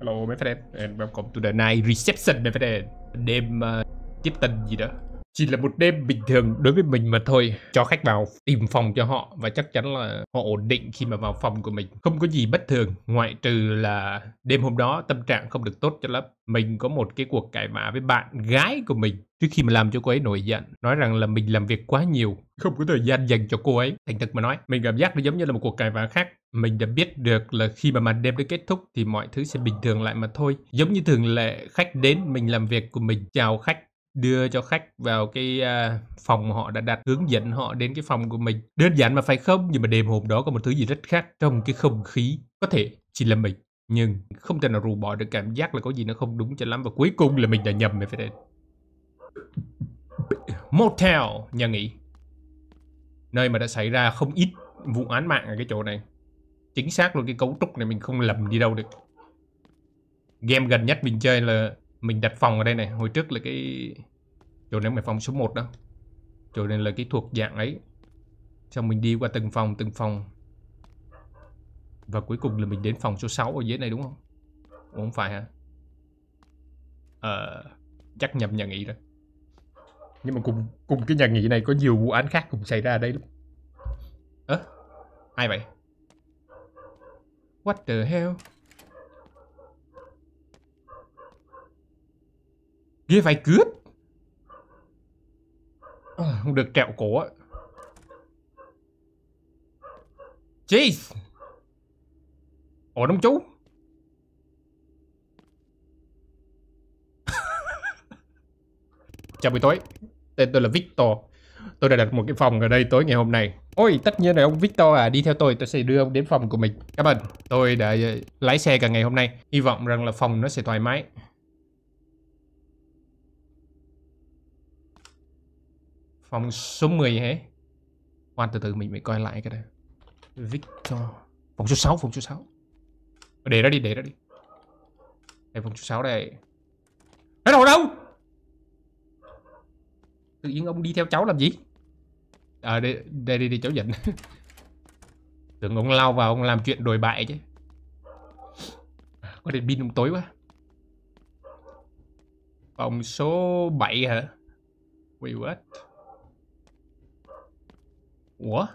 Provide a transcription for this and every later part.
Hello mấy friend, em and welcome to the night reception mấy friend em Đêm uh, tiếp tình gì đó chỉ là một đêm bình thường đối với mình mà thôi cho khách vào tìm phòng cho họ và chắc chắn là họ ổn định khi mà vào phòng của mình không có gì bất thường ngoại trừ là đêm hôm đó tâm trạng không được tốt cho lắm mình có một cái cuộc cãi vã với bạn gái của mình trước khi mà làm cho cô ấy nổi giận nói rằng là mình làm việc quá nhiều không có thời gian dành cho cô ấy thành thật mà nói mình cảm giác nó giống như là một cuộc cãi vã khác mình đã biết được là khi mà màn đêm đã kết thúc thì mọi thứ sẽ bình thường lại mà thôi giống như thường lệ khách đến mình làm việc của mình chào khách đưa cho khách vào cái uh, phòng họ đã đặt hướng dẫn họ đến cái phòng của mình đơn giản mà phải không nhưng mà đêm hôm đó có một thứ gì rất khác trong cái không khí có thể chỉ là mình nhưng không thể nào rù bỏ được cảm giác là có gì nó không đúng cho lắm và cuối cùng là mình đã nhầm về phải đây motel nhà nghỉ nơi mà đã xảy ra không ít vụ án mạng ở cái chỗ này chính xác luôn cái cấu trúc này mình không lầm đi đâu được game gần nhất mình chơi là mình đặt phòng ở đây này hồi trước là cái chỗ này mày phòng số 1 đó chỗ này là cái thuộc dạng ấy xong mình đi qua từng phòng từng phòng và cuối cùng là mình đến phòng số 6 ở dưới này đúng không Ủa, không phải hả ờ chắc nhầm nhà nghỉ đó nhưng mà cùng cùng cái nhà nghỉ này có nhiều vụ án khác cùng xảy ra ở đây lắm ớ à, ai vậy what the hell Với phải cướp. À, không được trẹo cổ. Jeez. Ủa đông chú. Chào buổi tối. Tên tôi là Victor. Tôi đã đặt một cái phòng ở đây tối ngày hôm nay. Ôi, tất nhiên là ông Victor à, đi theo tôi, tôi sẽ đưa ông đến phòng của mình. Cảm ơn, tôi đã à, lái xe cả ngày hôm nay. Hy vọng rằng là phòng nó sẽ thoải mái. Phòng số 10 hả? Khoan từ từ mình phải coi lại cái này. Victor. Phòng số 6, phòng số 6. Để đó đi, để đó đi. Đây phòng số 6 đây. Nó đâu đâu? Tự nhiên ông đi theo cháu làm gì? À đây đây đi, cháu dẫn. Tưởng ông lao vào ông làm chuyện đồi bại chứ. Có điện pin ông tối quá. Phòng số 7 hả? Wait what? Ủa?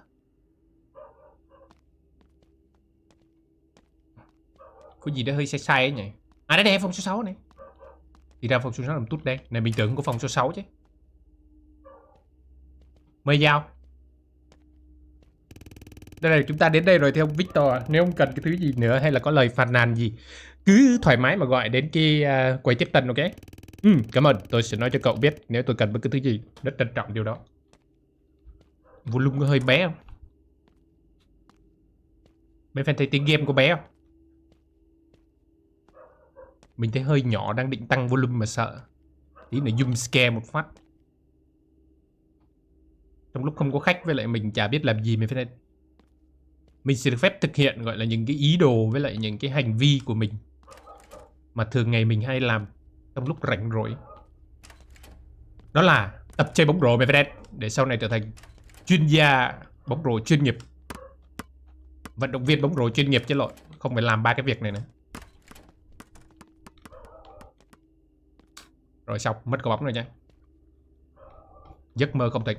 Có gì đó hơi sai sai ấy nhỉ? À đây đây phòng số 6 này. Thì ra phòng số 6 làm tút đây. Này mình tưởng có phòng số 6 chứ. Mời giao. Đây là chúng ta đến đây rồi thì ông Victor Nếu ông cần cái thứ gì nữa hay là có lời phàn nàn gì Cứ thoải mái mà gọi đến cái uh, quầy tiếp tân ok Ừ, cảm ơn, tôi sẽ nói cho cậu biết nếu tôi cần bất cứ thứ gì, rất trân trọng điều đó volume nó hơi bé không? Mấy fan thấy tiếng game có bé không? Mình thấy hơi nhỏ đang định tăng volume mà sợ Tí nữa zoom scare một phát Trong lúc không có khách với lại mình chả biết làm gì mình phải Mình sẽ được phép thực hiện gọi là những cái ý đồ với lại những cái hành vi của mình Mà thường ngày mình hay làm trong lúc rảnh rỗi Đó là tập chơi bóng rổ Mephinet để sau này trở thành chuyên gia bóng rổ chuyên nghiệp vận động viên bóng rổ chuyên nghiệp chứ lộn không phải làm ba cái việc này nữa rồi xong mất quả bóng rồi nha giấc mơ không tỉnh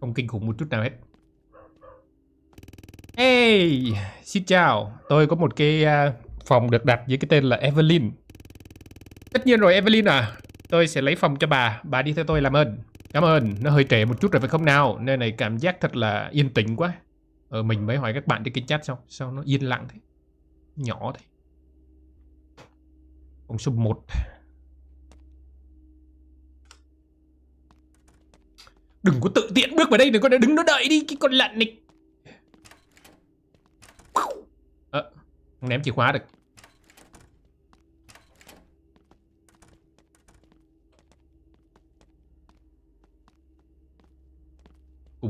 không kinh khủng một chút nào hết hey xin chào tôi có một cái uh, phòng được đặt dưới cái tên là Evelyn. Tất nhiên rồi Evelyn à, tôi sẽ lấy phòng cho bà, bà đi theo tôi làm ơn. Cảm ơn, nó hơi trễ một chút rồi phải không nào, nơi này cảm giác thật là yên tĩnh quá. Ờ, mình mới hỏi các bạn trên cái chat xong, sao nó yên lặng thế, nhỏ thế. Phòng số 1. Đừng có tự tiện bước vào đây, đừng có đứng nó đợi đi, cái con lặn này. Ờ, ném chìa khóa được.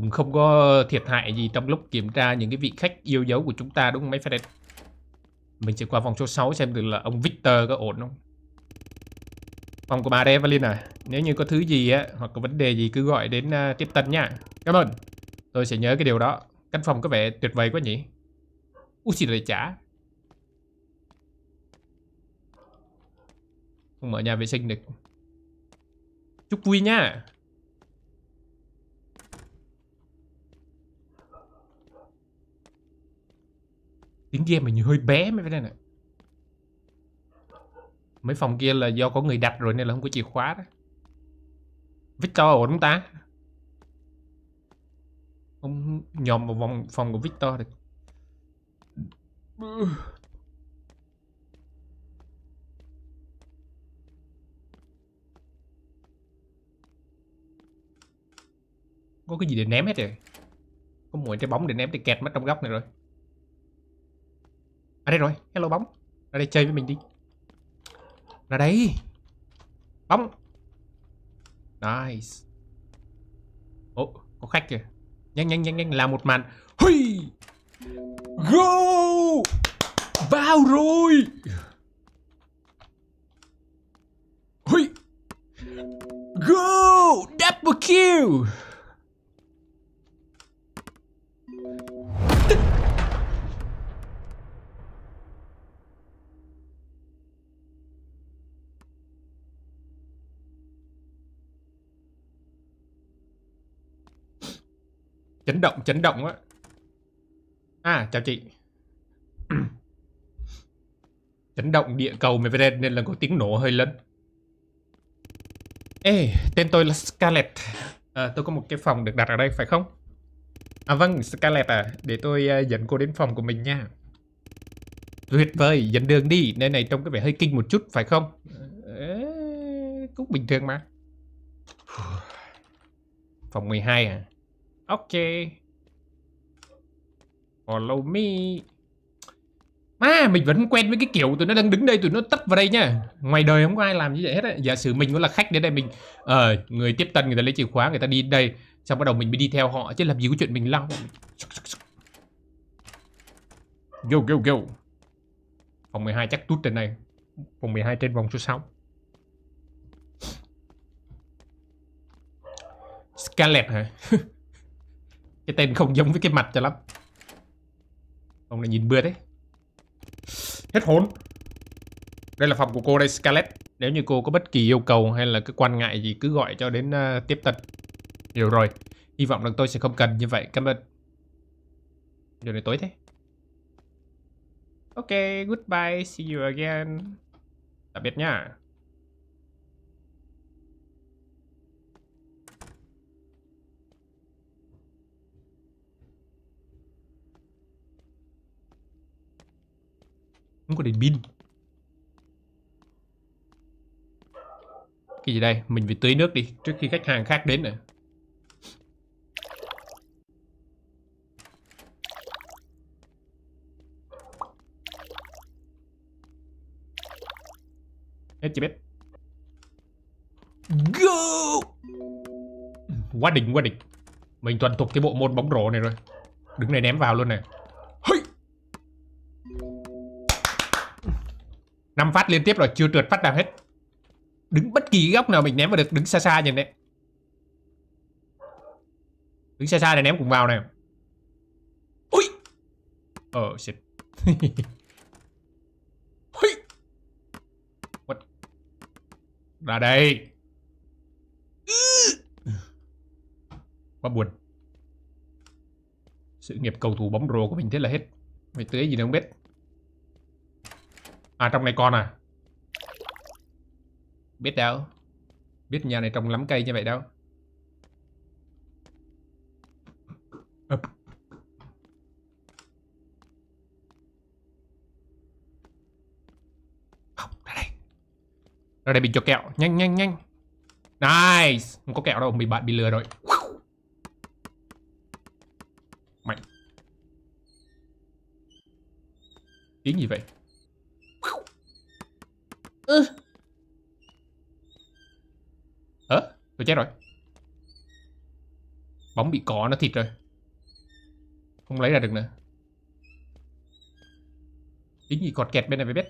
cũng không có thiệt hại gì trong lúc kiểm tra những cái vị khách yêu dấu của chúng ta đúng không mấy Fred? Mình sẽ qua vòng số 6 xem được là ông Victor có ổn không. Phòng của bà Evelyn à, nếu như có thứ gì á, hoặc có vấn đề gì cứ gọi đến uh, tiếp tân nha. Cảm ơn. Tôi sẽ nhớ cái điều đó. Căn phòng có vẻ tuyệt vời quá nhỉ. Úi xì lại trả. Không mở nhà vệ sinh được. Chúc vui nha. tiếng game như hơi bé mấy cái này nè mấy phòng kia là do có người đặt rồi nên là không có chìa khóa đó Victor ổn không ta ông nhòm vào vòng phòng của Victor được có cái gì để ném hết rồi có mỗi trái bóng để ném để kẹt mất trong góc này rồi À đây rồi, hello bóng Ra đây chơi với mình đi Ra đây Bóng Nice Ồ, oh, có khách kìa Nhanh nhanh nhanh nhanh, làm một màn huy, Go Vào rồi huy, Go Double kill Chấn động, chấn động á. À, chào chị. chấn động địa cầu Mevred nên là có tiếng nổ hơi lớn. Ê, tên tôi là Scarlett. À, tôi có một cái phòng được đặt ở đây phải không? À vâng, Scarlett à, để tôi uh, dẫn cô đến phòng của mình nha. Tuyệt vời, dẫn đường đi, nơi này trông có vẻ hơi kinh một chút phải không? cũng bình thường mà. Phòng 12 à? Ok Follow me À mình vẫn quen với cái kiểu tụi nó đang đứng đây tụi nó tấp vào đây nha Ngoài đời không có ai làm như vậy hết á Giả sử mình cũng là khách đến đây mình Ờ uh, người tiếp tân người ta lấy chìa khóa người ta đi đây Xong bắt đầu mình mới đi theo họ chứ làm gì có chuyện mình lăng Go go go Phòng 12 chắc tút trên này Phòng 12 trên vòng số 6 Scarlet hả Cái tên không giống với cái mặt cho lắm Ông này nhìn bưa đấy Hết hồn Đây là phòng của cô đây Scarlett Nếu như cô có bất kỳ yêu cầu hay là cái quan ngại gì cứ gọi cho đến uh, tiếp tận Hiểu rồi Hy vọng rằng tôi sẽ không cần như vậy Cảm ơn Giờ này tối thế Ok, goodbye, see you again Tạm biệt nha Không có đèn pin Cái gì đây? Mình phải tưới nước đi Trước khi khách hàng khác đến nè Hết chị biết Go Quá đỉnh quá đỉnh Mình thuần thục cái bộ môn bóng rổ này rồi Đứng này ném vào luôn này 5 phát liên tiếp rồi chưa trượt phát nào hết đứng bất kỳ góc nào mình ném vào được đứng xa xa nhìn đấy đứng xa xa để ném cùng vào này ui ờ oh, shit ui What? ra đây quá buồn sự nghiệp cầu thủ bóng rổ của mình thế là hết mày tưới gì đâu không biết À trong này con à Biết đâu Biết nhà này trồng lắm cây như vậy đâu Không, ra đây Ra đây mình cho kẹo Nhanh nhanh nhanh Nice Không có kẹo đâu bị bạn bị lừa rồi Mạnh Tiếng gì vậy chết rồi Bóng bị cỏ nó thịt rồi Không lấy ra được nữa Tính gì cọt kẹt bên này mới biết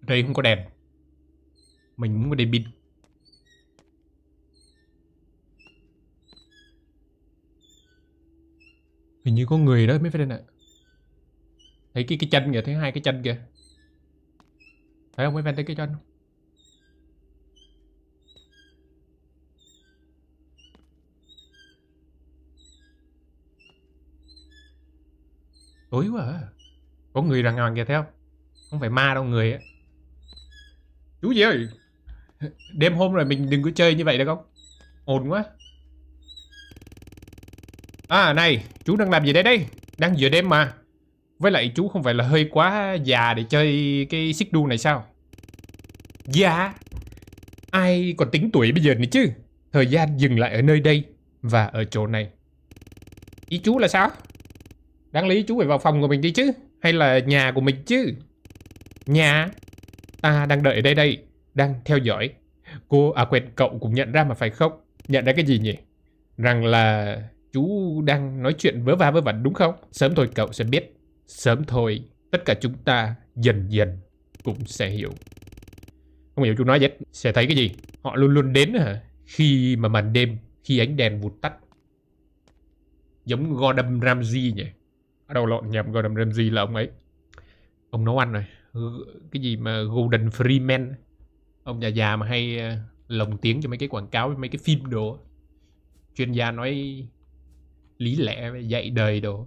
Đây không có đèn Mình muốn có đèn pin Hình như có người đó mới phải đây ạ thấy cái cái chân kìa thấy hai cái chân kìa thấy không mấy ven thấy cái chân tối quá à. có người đàng hoàng kìa thấy không không phải ma đâu người á chú gì ơi đêm hôm rồi mình đừng có chơi như vậy được không ồn quá à này chú đang làm gì đây đây đang giữa đêm mà với lại chú không phải là hơi quá già để chơi cái xích đu này sao? già dạ. Ai còn tính tuổi bây giờ nữa chứ Thời gian dừng lại ở nơi đây Và ở chỗ này Ý chú là sao? Đáng lý chú phải vào phòng của mình đi chứ Hay là nhà của mình chứ Nhà Ta đang đợi ở đây đây Đang theo dõi Cô à quên cậu cũng nhận ra mà phải không Nhận ra cái gì nhỉ Rằng là chú đang nói chuyện vớ va vớ vẩn đúng không Sớm thôi cậu sẽ biết Sớm thôi, tất cả chúng ta dần dần cũng sẽ hiểu. Không hiểu chúng nói vậy sẽ thấy cái gì? Họ luôn luôn đến hả? Khi mà màn đêm, khi ánh đèn vụt tắt. Giống Gordon Ramsay nhỉ? Ở đâu lộn nhầm Gordon Ramsay là ông ấy. Ông nấu ăn rồi. Cái gì mà Golden Freeman. Ông già già mà hay ờ, lồng tiếng cho mấy cái quảng cáo, mấy cái phim đồ. Chuyên gia nói lý lẽ dạy đời đồ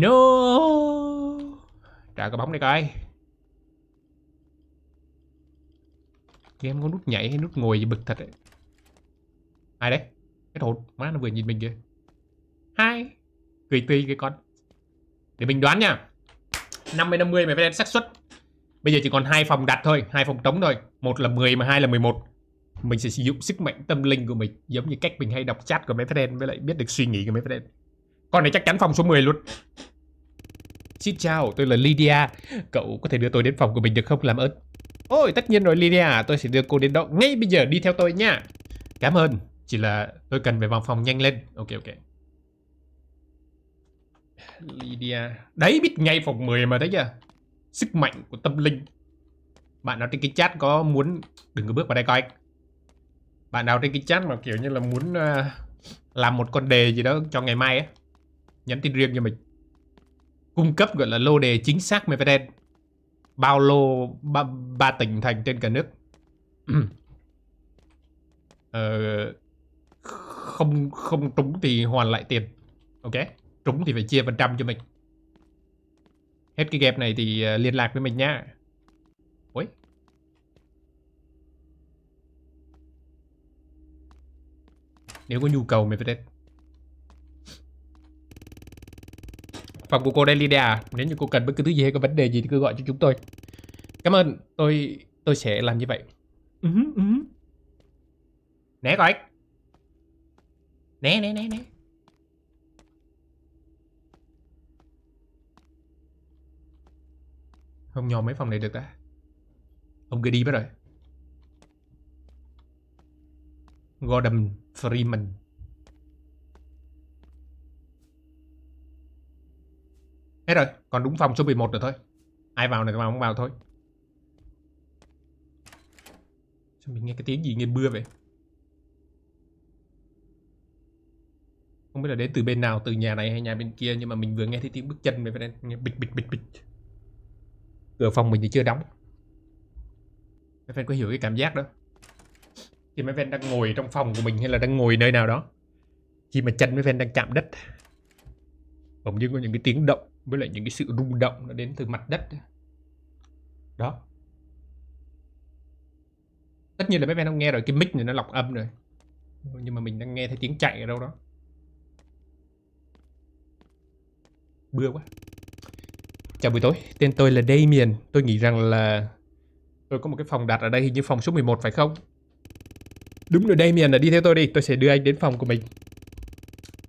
No Trả cái bóng đây coi Game có nút nhảy hay nút ngồi gì bực thật đấy Ai đấy Cái thột má nó vừa nhìn mình kìa Hai Cười tươi cái con Để mình đoán nha 50-50 mày phải đem xác suất Bây giờ chỉ còn hai phòng đặt thôi hai phòng trống thôi Một là 10 mà hai là 11 Mình sẽ sử dụng sức mạnh tâm linh của mình Giống như cách mình hay đọc chat của mấy phát đen Với lại biết được suy nghĩ của mấy phát đen con này chắc chắn phòng số 10 luôn. Xin chào, tôi là Lydia. Cậu có thể đưa tôi đến phòng của mình được không làm ơn? Ôi, tất nhiên rồi Lydia, tôi sẽ đưa cô đến đó ngay bây giờ đi theo tôi nha. Cảm ơn, chỉ là tôi cần về vào phòng nhanh lên. Ok, ok. Lydia. Đấy, biết ngay phòng 10 mà thấy chưa? Sức mạnh của tâm linh. Bạn nào trên cái chat có muốn... Đừng có bước vào đây coi. Bạn nào trên cái chat mà kiểu như là muốn uh, làm một con đề gì đó cho ngày mai ấy nhắn tin riêng cho mình cung cấp gọi là lô đề chính xác Medvedev bao lô ba, ba tỉnh thành trên cả nước ờ, không không trúng thì hoàn lại tiền ok trúng thì phải chia phần trăm cho mình hết cái game này thì ờ, liên lạc với mình nhá ôi nếu có nhu cầu mình phải Phòng của cô đây Nếu như cô cần bất cứ thứ gì hay có vấn đề gì thì cứ gọi cho chúng tôi Cảm ơn Tôi tôi sẽ làm như vậy uh-huh, uh-huh. Né coi Né né né né Không nhòm mấy phòng này được ta Ông kia đi mất rồi Gordon Freeman Hết rồi, còn đúng phòng số 11 nữa thôi. Ai vào này vào không vào thôi. Sao mình nghe cái tiếng gì nghe mưa vậy? Không biết là đến từ bên nào, từ nhà này hay nhà bên kia nhưng mà mình vừa nghe thấy tiếng bước chân về bên nghe bịch bịch bịch bịch. Cửa phòng mình thì chưa đóng. Mấy fan có hiểu cái cảm giác đó. Khi mấy fan đang ngồi trong phòng của mình hay là đang ngồi nơi nào đó. Khi mà chân mấy fan đang chạm đất. Bỗng dưng có những cái tiếng động với lại những cái sự rung động nó đến từ mặt đất đó tất nhiên là mấy bạn đang nghe rồi cái mic này nó lọc âm rồi nhưng mà mình đang nghe thấy tiếng chạy ở đâu đó bưa quá chào buổi tối tên tôi là Damien tôi nghĩ rằng là tôi có một cái phòng đặt ở đây hình như phòng số 11 phải không đúng rồi Damien là đi theo tôi đi tôi sẽ đưa anh đến phòng của mình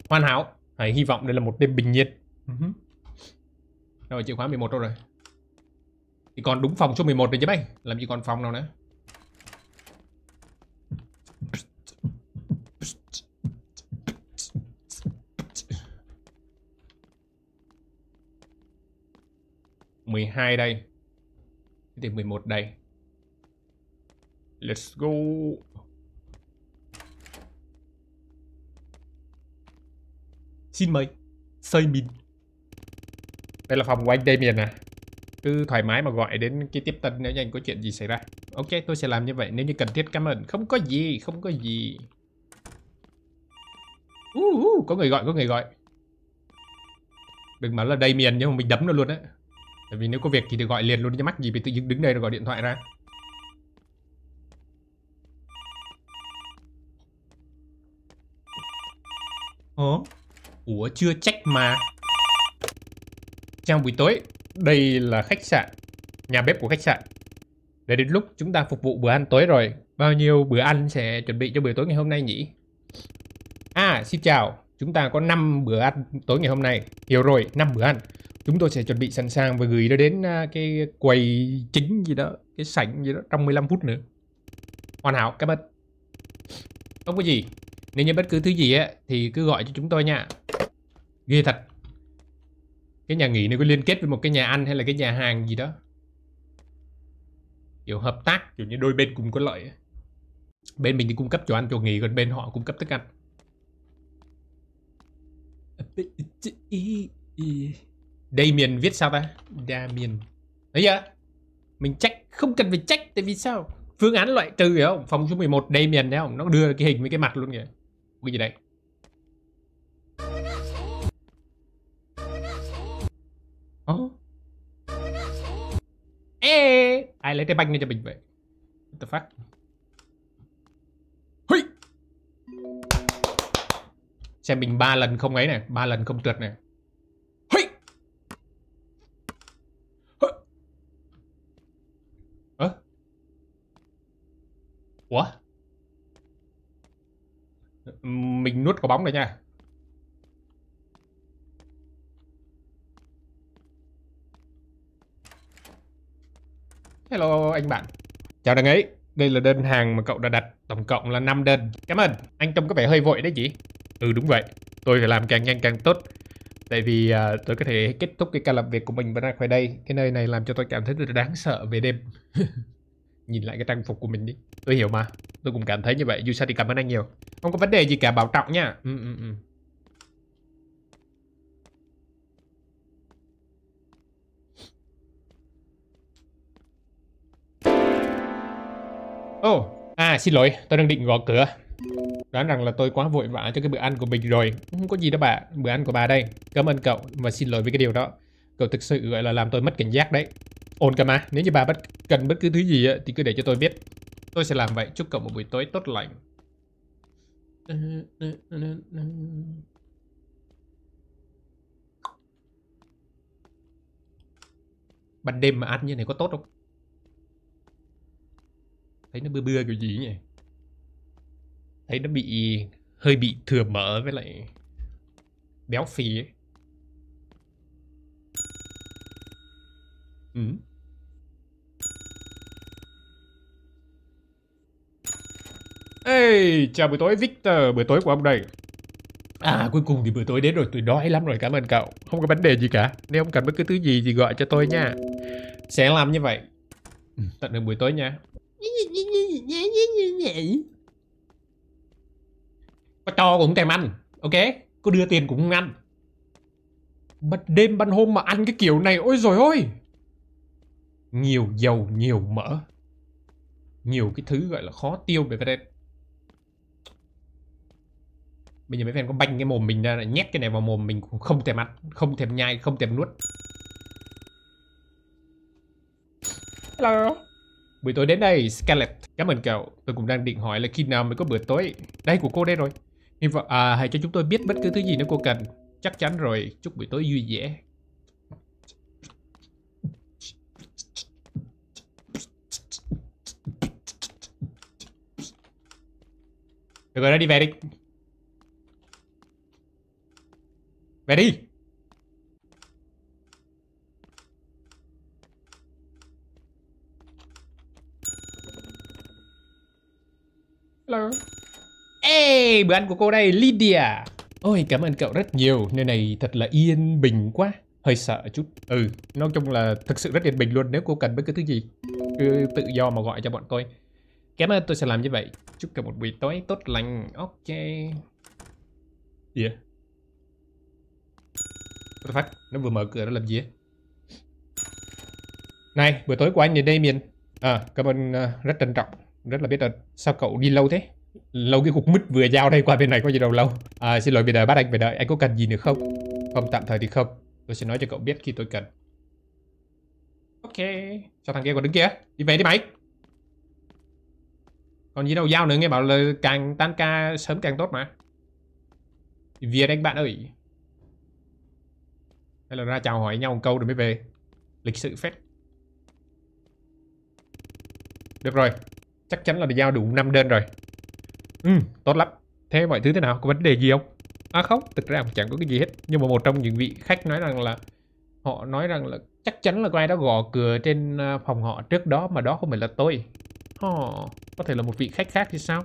hoàn hảo hãy hy vọng đây là một đêm bình nhiệt ừ uh-huh là chìa khóa 11 đâu rồi Thì còn đúng phòng số 11 này chứ anh Làm gì còn phòng nào nữa mười hai đây Thì mười một đây Let's go Xin mời Xây mình đây là phòng của anh Damien này Cứ thoải mái mà gọi đến cái tiếp tân nếu như anh có chuyện gì xảy ra Ok tôi sẽ làm như vậy nếu như cần thiết cảm ơn Không có gì không có gì uh, uh, Có người gọi có người gọi Đừng bảo là Damien nhưng mà mình đấm nó luôn á Tại vì nếu có việc thì được gọi liền luôn cho mắc gì vì tự dưng đứng đây rồi gọi điện thoại ra Ủa? Ủa chưa check mà Chào buổi tối, đây là khách sạn, nhà bếp của khách sạn. Để đến lúc chúng ta phục vụ bữa ăn tối rồi, bao nhiêu bữa ăn sẽ chuẩn bị cho buổi tối ngày hôm nay nhỉ? À, xin chào, chúng ta có 5 bữa ăn tối ngày hôm nay. Hiểu rồi, 5 bữa ăn. Chúng tôi sẽ chuẩn bị sẵn sàng và gửi nó đến à, cái quầy chính gì đó, cái sảnh gì đó trong 15 phút nữa. Hoàn hảo, cảm ơn. Không có gì, nếu như bất cứ thứ gì ấy thì cứ gọi cho chúng tôi nha. Ghê thật, cái nhà nghỉ này có liên kết với một cái nhà ăn hay là cái nhà hàng gì đó kiểu hợp tác kiểu như đôi bên cùng có lợi bên mình thì cung cấp chỗ ăn chỗ nghỉ còn bên họ cung cấp thức ăn Damien viết sao ta Damien đấy giờ mình check không cần phải check tại vì sao phương án loại trừ hiểu không phòng số 11 Damien đấy không nó đưa cái hình với cái mặt luôn kìa cái gì đây ai lấy cái banh lên cho mình vậy What the fuck Húi Xem mình ba lần không ấy này ba lần không trượt này Húi Ơ Ủa Mình nuốt quả bóng rồi nha Hello anh bạn. Chào đằng ấy. Đây là đơn hàng mà cậu đã đặt, tổng cộng là 5 đơn. Cảm ơn. Anh trông có vẻ hơi vội đấy chị. Ừ đúng vậy. Tôi phải làm càng nhanh càng tốt. Tại vì uh, tôi có thể kết thúc cái ca làm việc của mình và ra khỏi đây. Cái nơi này làm cho tôi cảm thấy rất đáng sợ về đêm. Nhìn lại cái trang phục của mình đi. Tôi hiểu mà. Tôi cũng cảm thấy như vậy. dù sao thì cảm ơn anh nhiều. Không có vấn đề gì cả. Bảo trọng nha. Ừ, ừ, ừ. Oh, à xin lỗi, tôi đang định gõ cửa. Đoán rằng là tôi quá vội vã cho cái bữa ăn của mình rồi. Không có gì đâu bà, bữa ăn của bà đây. Cảm ơn cậu và xin lỗi vì cái điều đó. Cậu thực sự gọi là làm tôi mất cảnh giác đấy. Ổn cả mà, nếu như bà bất cần bất cứ thứ gì thì cứ để cho tôi biết. Tôi sẽ làm vậy, chúc cậu một buổi tối tốt lành. Ban đêm mà ăn như này có tốt không? thấy nó bưa bưa kiểu gì nhỉ thấy nó bị hơi bị thừa mỡ với lại béo phì ấy ừ. Ê, chào buổi tối Victor, buổi tối của ông đây À cuối cùng thì buổi tối đến rồi, tôi đói lắm rồi, cảm ơn cậu Không có vấn đề gì cả, nếu không cần bất cứ thứ gì thì gọi cho tôi nha Sẽ làm như vậy Tận được buổi tối nha có cho cũng thèm ăn ok có đưa tiền cũng ăn bật đêm ban hôm mà ăn cái kiểu này ôi rồi ôi nhiều dầu nhiều mỡ nhiều cái thứ gọi là khó tiêu về vấn đề. bây giờ mấy fan có banh cái mồm mình ra lại nhét cái này vào mồm mình cũng không thèm ăn không thèm nhai không thèm nuốt hello Buổi tối đến đây, Scarlett. Cảm ơn cậu. Tôi cũng đang định hỏi là khi nào mới có bữa tối. Đây của cô đây rồi. Hy vọng à, hãy cho chúng tôi biết bất cứ thứ gì nữa cô cần. Chắc chắn rồi. Chúc buổi tối vui vẻ. Được rồi, đó đi về đi. Về đi. Hello. Ê, bữa ăn của cô đây, Lydia. Ôi, cảm ơn cậu rất nhiều. Nơi này thật là yên bình quá. Hơi sợ chút. Ừ, nói chung là thực sự rất yên bình luôn nếu cô cần bất cứ thứ gì. Cứ tự do mà gọi cho bọn tôi. Cảm ơn tôi sẽ làm như vậy. Chúc cậu một buổi tối tốt lành. Ok. Yeah. What the fuck? Nó vừa mở cửa nó làm gì ấy? Này, buổi tối của anh đến đây miền. À, cảm ơn uh, rất trân trọng rất là biết ơn sao cậu đi lâu thế lâu cái cục mít vừa giao đây qua bên này có gì đâu lâu à, xin lỗi bây giờ bắt anh về đợi anh có cần gì nữa không không tạm thời thì không tôi sẽ nói cho cậu biết khi tôi cần ok cho thằng kia còn đứng kia đi về đi mày còn gì đâu giao nữa nghe bảo là càng tan ca sớm càng tốt mà việt anh bạn ơi hay là ra chào hỏi nhau một câu rồi mới về lịch sự phết được rồi chắc chắn là giao đủ 5 đơn rồi ừ tốt lắm thế mọi thứ thế nào có vấn đề gì không à không thực ra cũng chẳng có cái gì hết nhưng mà một trong những vị khách nói rằng là họ nói rằng là chắc chắn là có ai đó gõ cửa trên à, phòng họ trước đó mà đó không phải là tôi họ có thể là một vị khách khác thì sao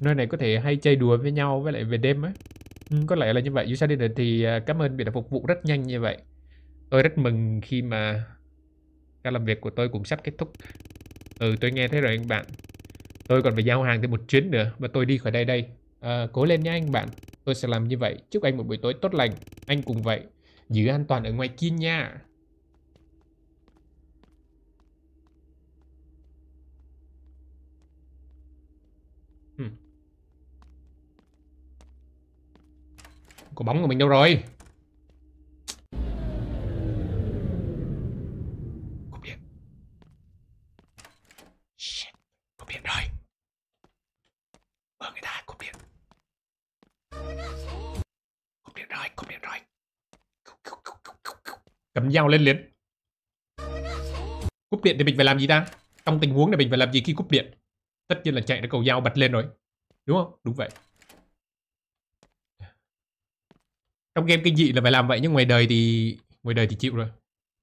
nơi này có thể hay chơi đùa với nhau với lại về đêm ấy ừ, có lẽ là như vậy dù sao đi rồi thì à, cảm ơn vì đã phục vụ rất nhanh như vậy tôi rất mừng khi mà ca làm việc của tôi cũng sắp kết thúc ừ tôi nghe thấy rồi anh bạn Tôi còn phải giao hàng thêm một chuyến nữa và tôi đi khỏi đây đây. À, cố lên nha anh bạn. Tôi sẽ làm như vậy. Chúc anh một buổi tối tốt lành. Anh cũng vậy. Giữ an toàn ở ngoài kia nha. Có bóng của mình đâu rồi? không điện rồi cầm nhau lên liền cúp điện thì mình phải làm gì ta trong tình huống này mình phải làm gì khi cúp điện tất nhiên là chạy ra cầu dao bật lên rồi đúng không đúng vậy trong game kinh dị là phải làm vậy nhưng ngoài đời thì ngoài đời thì chịu rồi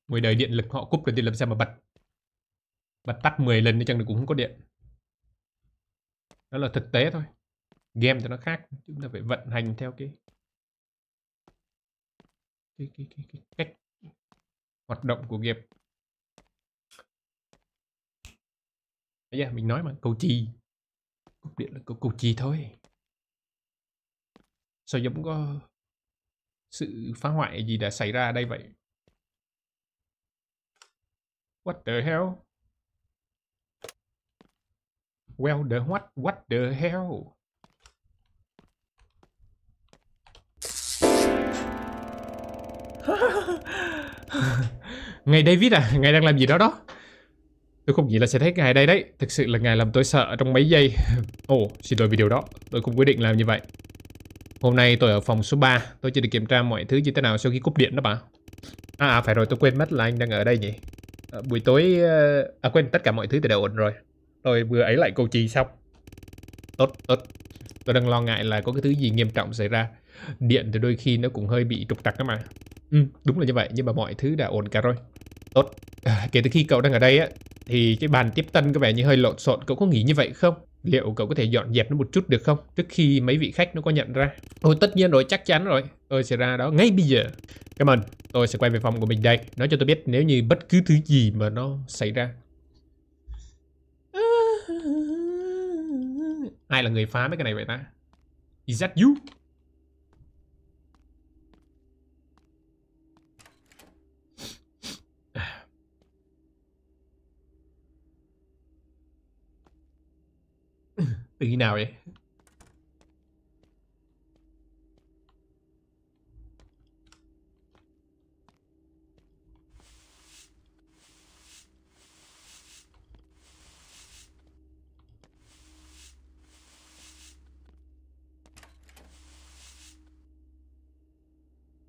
ngoài đời điện lực họ cúp rồi thì làm sao mà bật bật tắt 10 lần nữa chẳng được cũng không có điện đó là thực tế thôi game thì nó khác chúng ta phải vận hành theo cái cái, cái, cái, cái cách hoạt động của nghiệp. bây giờ mình nói mà cầu chì cục điện là cầu, cầu chì thôi sao giống có sự phá hoại gì đã xảy ra đây vậy what the hell well the what what the hell ngài David à, ngài đang làm gì đó đó. Tôi không nghĩ là sẽ thấy ngài đây đấy. Thực sự là ngài làm tôi sợ trong mấy giây. Ồ, oh, xin lỗi vì điều đó. Tôi không quyết định làm như vậy. Hôm nay tôi ở phòng số 3. Tôi chỉ được kiểm tra mọi thứ như thế nào sau khi cúp điện đó bà. À, à phải rồi, tôi quên mất là anh đang ở đây nhỉ. À, buổi tối... Ờ, à quên, tất cả mọi thứ thì đã ổn rồi. Tôi vừa ấy lại câu trì xong. Tốt, tốt. Tôi đang lo ngại là có cái thứ gì nghiêm trọng xảy ra. Điện thì đôi khi nó cũng hơi bị trục trặc đó mà. Ừ, đúng là như vậy, nhưng mà mọi thứ đã ổn cả rồi. Tốt. À, kể từ khi cậu đang ở đây á, thì cái bàn tiếp tân có vẻ như hơi lộn xộn, cậu có nghĩ như vậy không? Liệu cậu có thể dọn dẹp nó một chút được không? Trước khi mấy vị khách nó có nhận ra. Ôi tất nhiên rồi, chắc chắn rồi. Tôi sẽ ra đó ngay bây giờ. Cảm ơn, tôi sẽ quay về phòng của mình đây. Nói cho tôi biết nếu như bất cứ thứ gì mà nó xảy ra. Ai là người phá mấy cái này vậy ta? Is that you?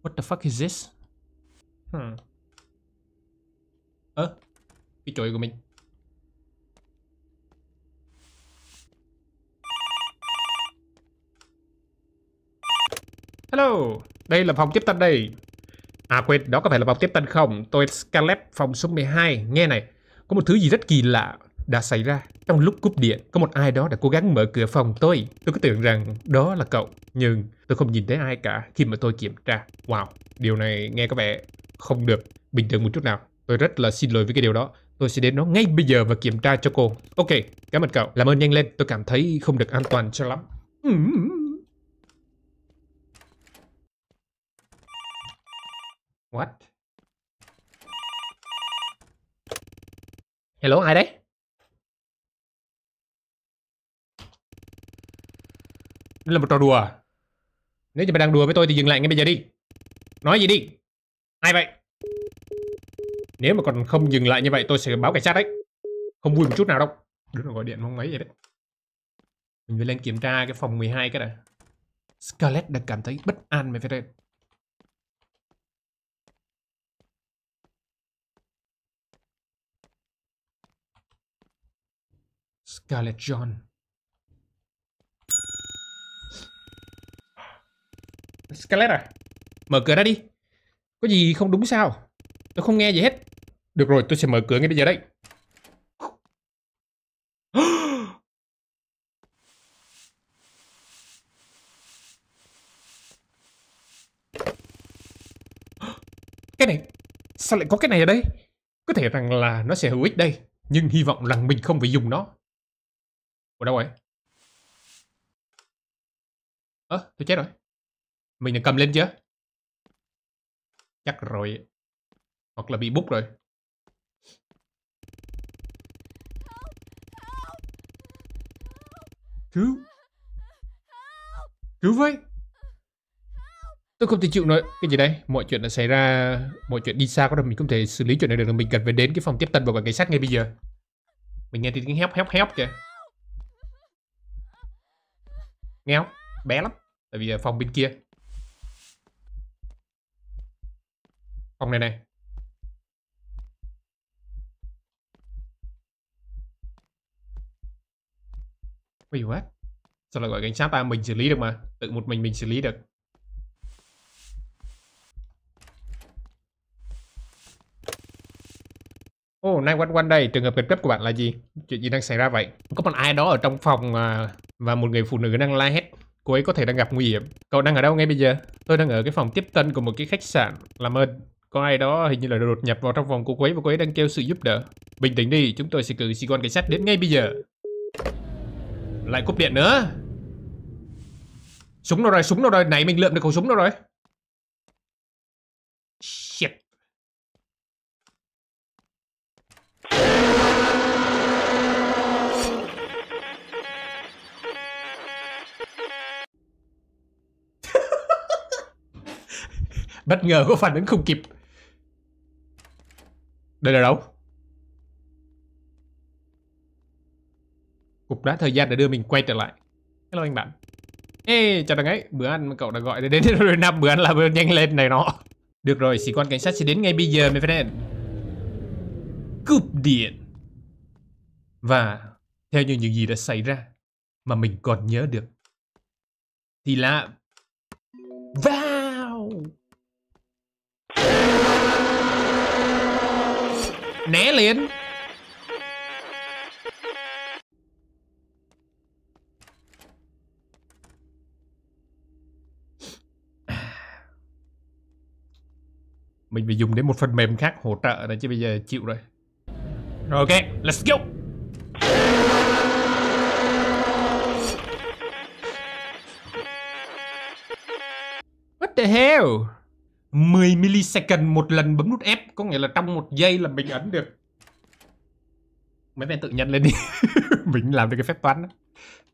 What the fuck is this? Hmm. Uh. Cái chuỗi của mình Hello, đây là phòng tiếp tân đây. À quên, đó có phải là phòng tiếp tân không? Tôi Scarlet phòng số 12. Nghe này, có một thứ gì rất kỳ lạ đã xảy ra. Trong lúc cúp điện, có một ai đó đã cố gắng mở cửa phòng tôi. Tôi cứ tưởng rằng đó là cậu, nhưng tôi không nhìn thấy ai cả khi mà tôi kiểm tra. Wow, điều này nghe có vẻ không được bình thường một chút nào. Tôi rất là xin lỗi với cái điều đó. Tôi sẽ đến nó ngay bây giờ và kiểm tra cho cô. Ok, cảm ơn cậu. Làm ơn nhanh lên, tôi cảm thấy không được an toàn cho lắm. What? Hello, ai đấy? Đây là một trò đùa Nếu như bạn đang đùa với tôi thì dừng lại ngay bây giờ đi. Nói gì đi? Ai vậy? Nếu mà còn không dừng lại như vậy tôi sẽ báo cảnh sát đấy. Không vui một chút nào đâu. Đứa nào gọi điện mong mấy vậy đấy. Mình phải lên kiểm tra cái phòng 12 cái đã. Scarlett đang cảm thấy bất an về Fred. Scarlett John. Scarlett à? Mở cửa ra đi. Có gì không đúng sao? Tôi không nghe gì hết. Được rồi, tôi sẽ mở cửa ngay bây giờ đấy. Cái này, sao lại có cái này ở đây? Có thể rằng là nó sẽ hữu ích đây, nhưng hy vọng rằng mình không phải dùng nó. Ủa đâu rồi? Ơ, à, tôi chết rồi. Mình đã cầm lên chưa? Chắc rồi. Hoặc là bị bút rồi. Cứu. Cứu với. Tôi không thể chịu nổi. Cái gì đây? Mọi chuyện đã xảy ra. Mọi chuyện đi xa quá rồi. Mình không thể xử lý chuyện này được. Mình cần phải đến cái phòng tiếp tân và cảnh sát ngay bây giờ. Mình nghe tiếng hép hép hép kìa nghe không bé lắm tại vì à, phòng bên kia phòng này này Wait, what? Sao lại gọi cảnh sát ta? Mình xử lý được mà. Tự một mình mình xử lý được. Oh, 911 đây, trường hợp kịch cấp của bạn là gì? Chuyện gì đang xảy ra vậy? Có một ai đó ở trong phòng à, và một người phụ nữ đang la hét. Cô ấy có thể đang gặp nguy hiểm. Cậu đang ở đâu ngay bây giờ? Tôi đang ở cái phòng tiếp tân của một cái khách sạn. Làm ơn, có ai đó hình như là đột nhập vào trong phòng của cô ấy và cô ấy đang kêu sự giúp đỡ. Bình tĩnh đi, chúng tôi sẽ cử sĩ quan cảnh sát đến ngay bây giờ. Lại cúp điện nữa. Súng đâu rồi, súng đâu rồi, nãy mình lượm được khẩu súng đâu rồi. Bất ngờ có phản ứng không kịp Đây là đâu Cục đá thời gian để đưa mình quay trở lại Hello anh bạn Ê chào đằng ấy Bữa ăn mà cậu đã gọi đến rồi năm bữa ăn làm nhanh lên này nó Được rồi sĩ quan cảnh sát sẽ đến ngay bây giờ mấy friend Cúp điện Và theo như những gì đã xảy ra Mà mình còn nhớ được Thì là Và Né liền Mình phải dùng đến một phần mềm khác hỗ trợ này chứ bây giờ chịu rồi Rồi ok, let's go What the hell? 10 millisecond một lần bấm nút F có nghĩa là trong một giây là mình ấn được mấy bạn tự nhận lên đi mình làm được cái phép toán đó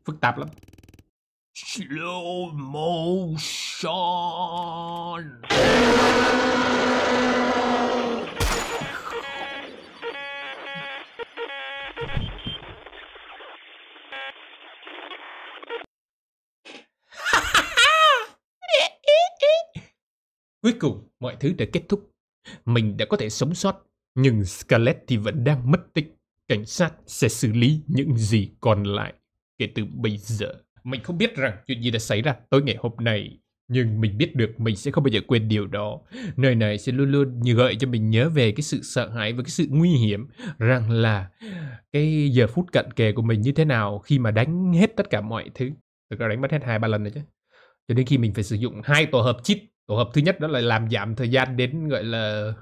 phức tạp lắm slow motion Cuối cùng, mọi thứ đã kết thúc. Mình đã có thể sống sót, nhưng Scarlett thì vẫn đang mất tích. Cảnh sát sẽ xử lý những gì còn lại kể từ bây giờ. Mình không biết rằng chuyện gì đã xảy ra tối ngày hôm nay, nhưng mình biết được mình sẽ không bao giờ quên điều đó. Nơi này sẽ luôn luôn như gợi cho mình nhớ về cái sự sợ hãi và cái sự nguy hiểm rằng là cái giờ phút cận kề của mình như thế nào khi mà đánh hết tất cả mọi thứ. Thực ra đánh mất hết hai ba lần rồi chứ. Cho đến khi mình phải sử dụng hai tổ hợp chip tổ hợp thứ nhất đó là làm giảm thời gian đến gọi là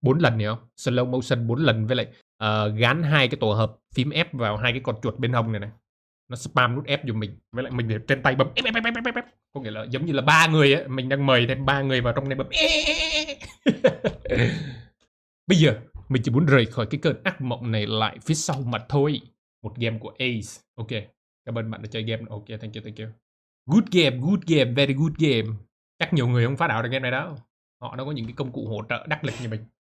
bốn lần hiểu không slow motion bốn lần với lại uh, gán hai cái tổ hợp phím F vào hai cái con chuột bên hông này này nó spam nút F giùm mình với lại mình để trên tay bấm F F F F F, F. có nghĩa là giống như là ba người ấy. mình đang mời thêm ba người vào trong này bấm bây giờ mình chỉ muốn rời khỏi cái cơn ác mộng này lại phía sau mà thôi một game của Ace ok cảm ơn bạn đã chơi game ok thank you thank you good game good game very good game chắc nhiều người không phá đảo được game này đâu họ đâu có những cái công cụ hỗ trợ đắc lực như mình